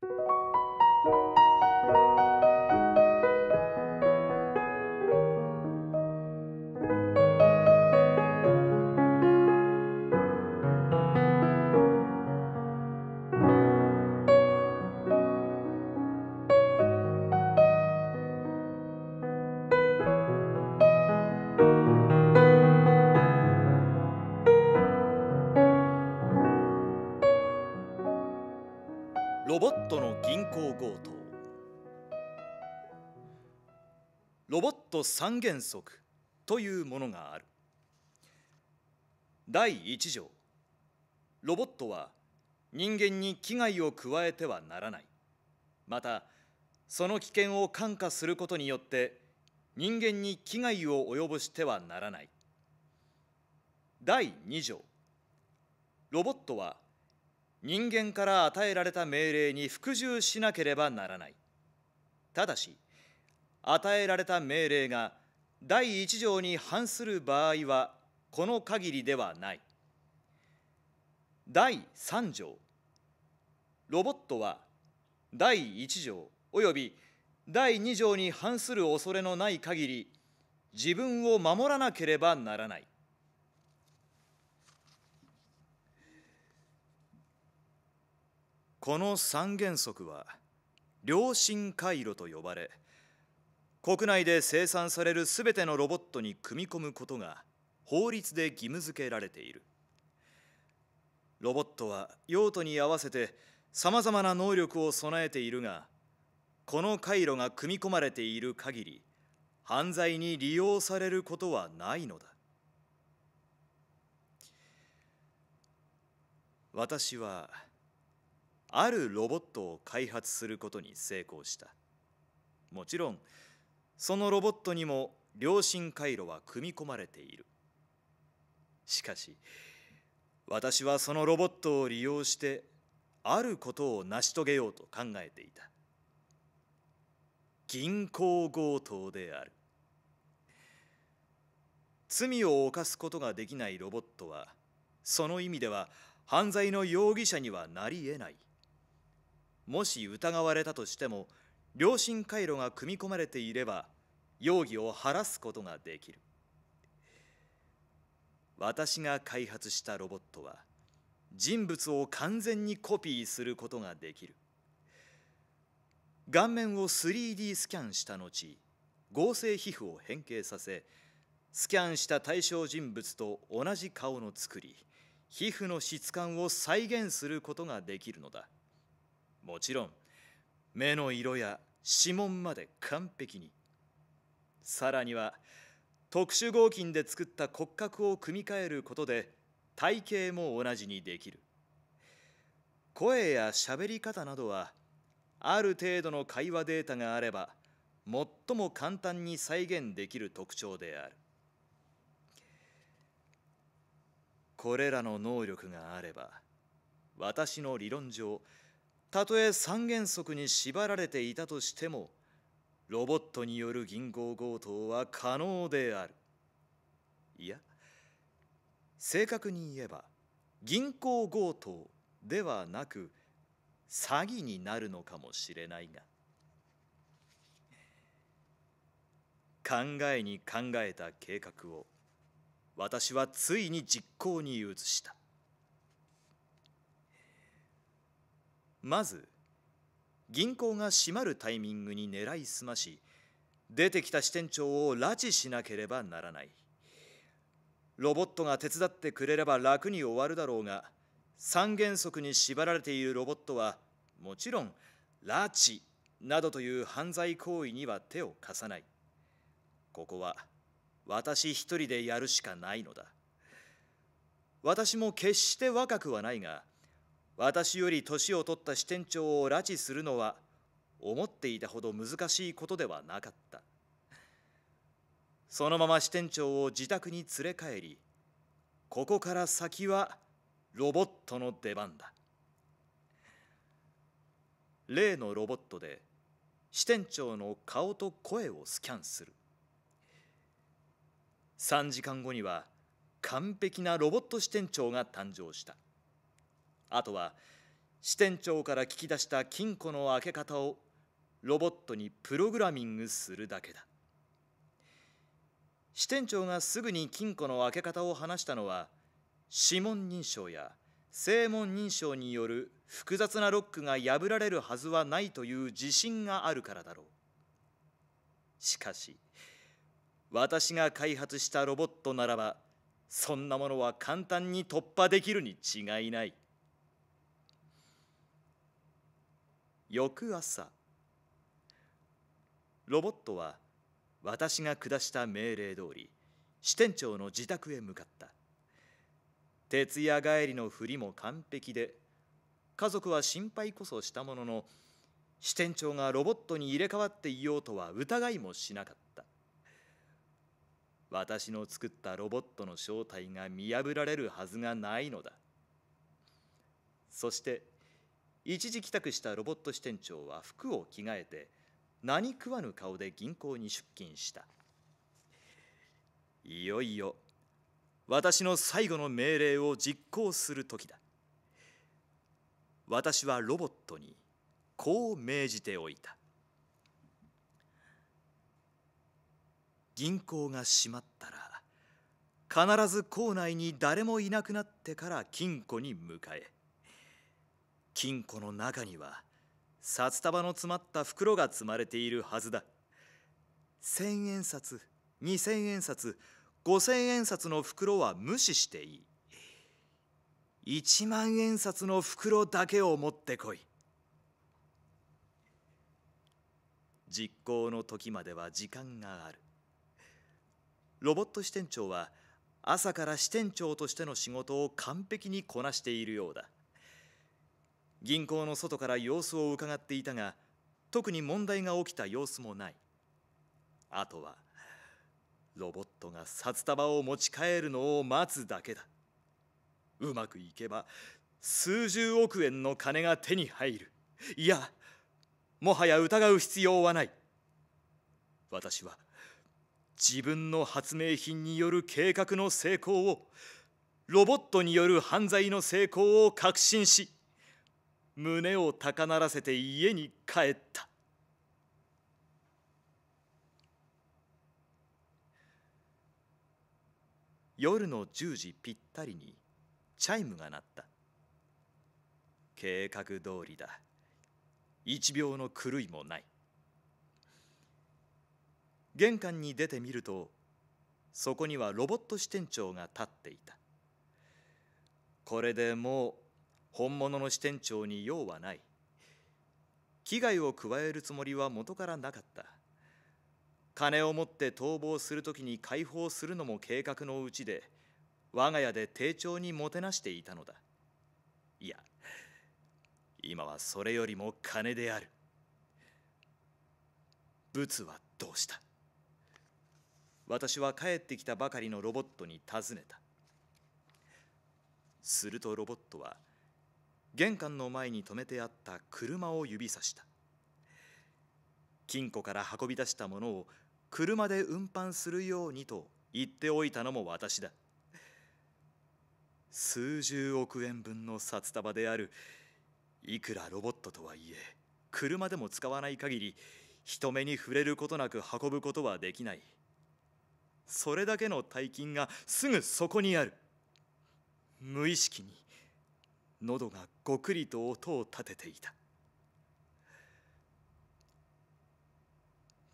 Thank you ロボットの銀行強盗ロボット三原則というものがある第1条ロボットは人間に危害を加えてはならないまたその危険を感化することによって人間に危害を及ぼしてはならない第2条ロボットは人間から与えられた命令に服従しなければならないただし与えられた命令が第一条に反する場合はこの限りではない第三条ロボットは第一条および第二条に反する恐れのない限り自分を守らなければならないこの三原則は良心回路と呼ばれ国内で生産される全てのロボットに組み込むことが法律で義務付けられているロボットは用途に合わせてさまざまな能力を備えているがこの回路が組み込まれている限り犯罪に利用されることはないのだ私はあるロボットを開発することに成功したもちろんそのロボットにも良心回路は組み込まれているしかし私はそのロボットを利用してあることを成し遂げようと考えていた銀行強盗である罪を犯すことができないロボットはその意味では犯罪の容疑者にはなり得ないもし疑われたとしても良心回路が組み込まれていれば容疑を晴らすことができる私が開発したロボットは人物を完全にコピーすることができる顔面を 3D スキャンした後合成皮膚を変形させスキャンした対象人物と同じ顔の作り皮膚の質感を再現することができるのだもちろん目の色や指紋まで完璧にさらには特殊合金で作った骨格を組み替えることで体型も同じにできる声や喋り方などはある程度の会話データがあれば最も簡単に再現できる特徴であるこれらの能力があれば私の理論上たとえ三原則に縛られていたとしてもロボットによる銀行強盗は可能であるいや正確に言えば銀行強盗ではなく詐欺になるのかもしれないが考えに考えた計画を私はついに実行に移したまず銀行が閉まるタイミングに狙いすまし出てきた支店長を拉致しなければならないロボットが手伝ってくれれば楽に終わるだろうが三原則に縛られているロボットはもちろん拉致などという犯罪行為には手を貸さないここは私一人でやるしかないのだ私も決して若くはないが私より年を取った支店長を拉致するのは思っていたほど難しいことではなかったそのまま支店長を自宅に連れ帰りここから先はロボットの出番だ例のロボットで支店長の顔と声をスキャンする3時間後には完璧なロボット支店長が誕生したあとは支店長から聞き出した金庫の開け方をロボットにプログラミングするだけだ支店長がすぐに金庫の開け方を話したのは指紋認証や正門認証による複雑なロックが破られるはずはないという自信があるからだろうしかし私が開発したロボットならばそんなものは簡単に突破できるに違いない。翌朝ロボットは私が下した命令通り支店長の自宅へ向かった徹夜帰りのふりも完璧で家族は心配こそしたものの支店長がロボットに入れ替わっていようとは疑いもしなかった私の作ったロボットの正体が見破られるはずがないのだそして一時帰宅したロボット支店長は服を着替えて何食わぬ顔で銀行に出勤したいよいよ私の最後の命令を実行する時だ私はロボットにこう命じておいた銀行が閉まったら必ず校内に誰もいなくなってから金庫に迎え金庫の中には札束の詰まった袋が積まれているはずだ千円札二千円札五千円札の袋は無視していい一万円札の袋だけを持ってこい実行の時までは時間があるロボット支店長は朝から支店長としての仕事を完璧にこなしているようだ銀行の外から様子を伺っていたが特に問題が起きた様子もないあとはロボットが札束を持ち帰るのを待つだけだうまくいけば数十億円の金が手に入るいやもはや疑う必要はない私は自分の発明品による計画の成功をロボットによる犯罪の成功を確信し胸を高鳴らせて家に帰った夜の10時ぴったりにチャイムが鳴った計画通りだ一秒の狂いもない玄関に出てみるとそこにはロボット支店長が立っていたこれでもう本物の支店長に用はない危害を加えるつもりは元からなかった金を持って逃亡するときに解放するのも計画のうちで我が家で丁重にもてなしていたのだいや今はそれよりも金である仏はどうした私は帰ってきたばかりのロボットに尋ねたするとロボットは玄関の前に止めてあった車を指さした金庫から運び出したものを車で運搬するようにと言っておいたのも私だ数十億円分の札束であるいくらロボットとはいえ車でも使わない限り人目に触れることなく運ぶことはできないそれだけの大金がすぐそこにある無意識に喉がごくりと音を立てていた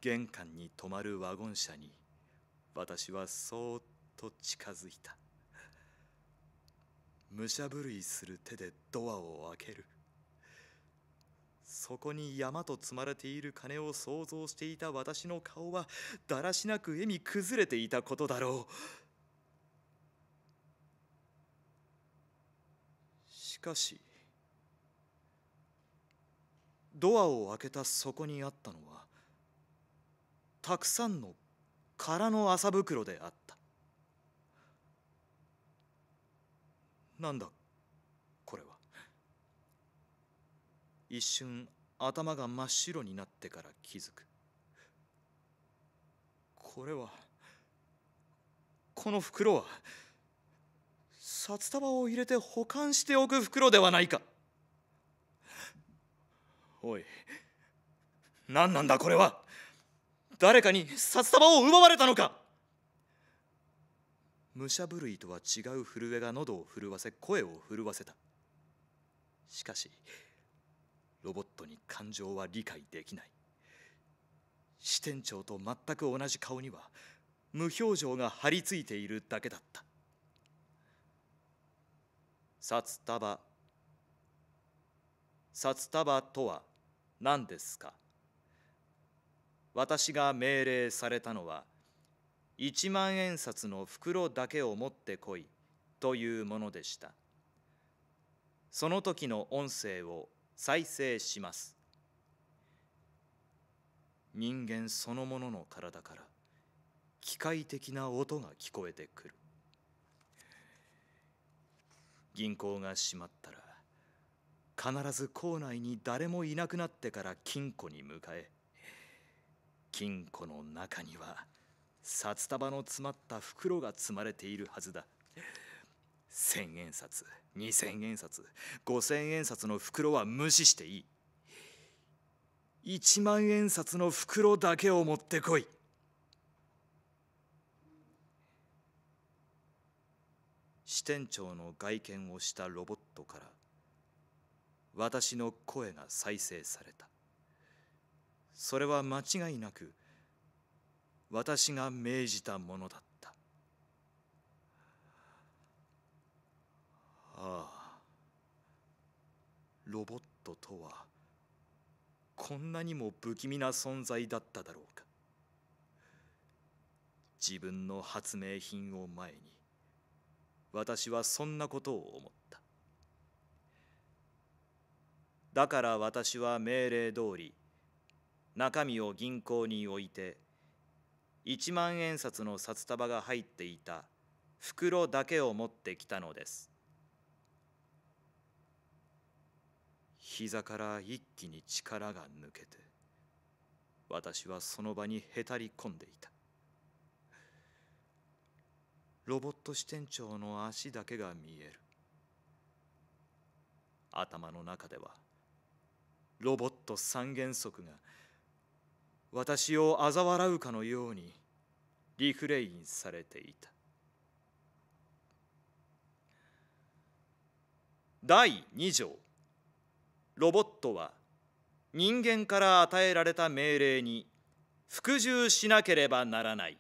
玄関に止まるワゴン車に私はそーっと近づいた武者震いする手でドアを開けるそこに山と積まれている金を想像していた私の顔はだらしなく笑み崩れていたことだろうかしドアを開けたそこにあったのはたくさんの空の麻袋であったなんだこれは一瞬頭が真っ白になってから気づくこれはこの袋は札束を入れて保管しておく袋ではないかおい何なんだこれは誰かに札束を奪われたのか武者震いとは違う震えが喉を震わせ声を震わせたしかしロボットに感情は理解できない支店長と全く同じ顔には無表情が張り付いているだけだった札束札束とは何ですか私が命令されたのは一万円札の袋だけを持ってこいというものでしたその時の音声を再生します人間そのものの体から機械的な音が聞こえてくる銀行が閉まったら必ず校内に誰もいなくなってから金庫に向かえ金庫の中には札束の詰まった袋が積まれているはずだ千円札二千円札五千円札の袋は無視していい一万円札の袋だけを持ってこい支店長の外見をしたロボットから私の声が再生されたそれは間違いなく私が命じたものだったああロボットとはこんなにも不気味な存在だっただろうか自分の発明品を前に私はそんなことを思っただから私は命令通り中身を銀行に置いて一万円札の札束が入っていた袋だけを持ってきたのです膝から一気に力が抜けて私はその場にへたり込んでいたロボット支店長の足だけが見える頭の中ではロボット三原則が私を嘲笑うかのようにリフレインされていた第2条ロボットは人間から与えられた命令に服従しなければならない